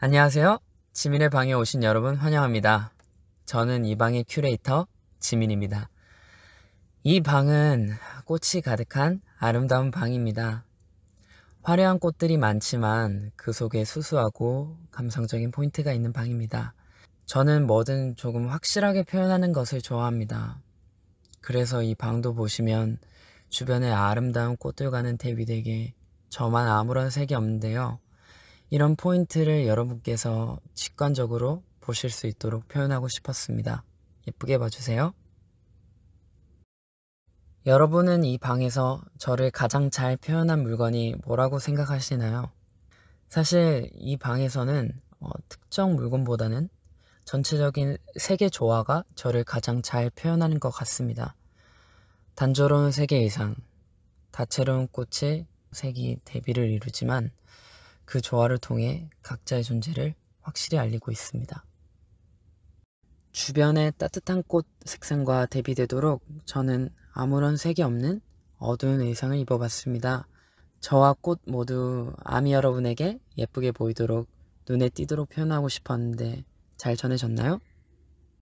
안녕하세요. 지민의 방에 오신 여러분 환영합니다. 저는 이 방의 큐레이터 지민입니다. 이 방은 꽃이 가득한 아름다운 방입니다. 화려한 꽃들이 많지만 그 속에 수수하고 감성적인 포인트가 있는 방입니다. 저는 뭐든 조금 확실하게 표현하는 것을 좋아합니다. 그래서 이 방도 보시면 주변의 아름다운 꽃들과는 대비되게 저만 아무런 색이 없는데요. 이런 포인트를 여러분께서 직관적으로 보실 수 있도록 표현하고 싶었습니다. 예쁘게 봐주세요. 여러분은 이 방에서 저를 가장 잘 표현한 물건이 뭐라고 생각하시나요? 사실 이 방에서는 어, 특정 물건보다는 전체적인 세계 조화가 저를 가장 잘 표현하는 것 같습니다. 단조로운 세계 이상, 다채로운 꽃의 색이 대비를 이루지만 그 조화를 통해 각자의 존재를 확실히 알리고 있습니다. 주변의 따뜻한 꽃 색상과 대비되도록 저는 아무런 색이 없는 어두운 의상을 입어봤습니다. 저와 꽃 모두 아미 여러분에게 예쁘게 보이도록 눈에 띄도록 표현하고 싶었는데 잘 전해졌나요?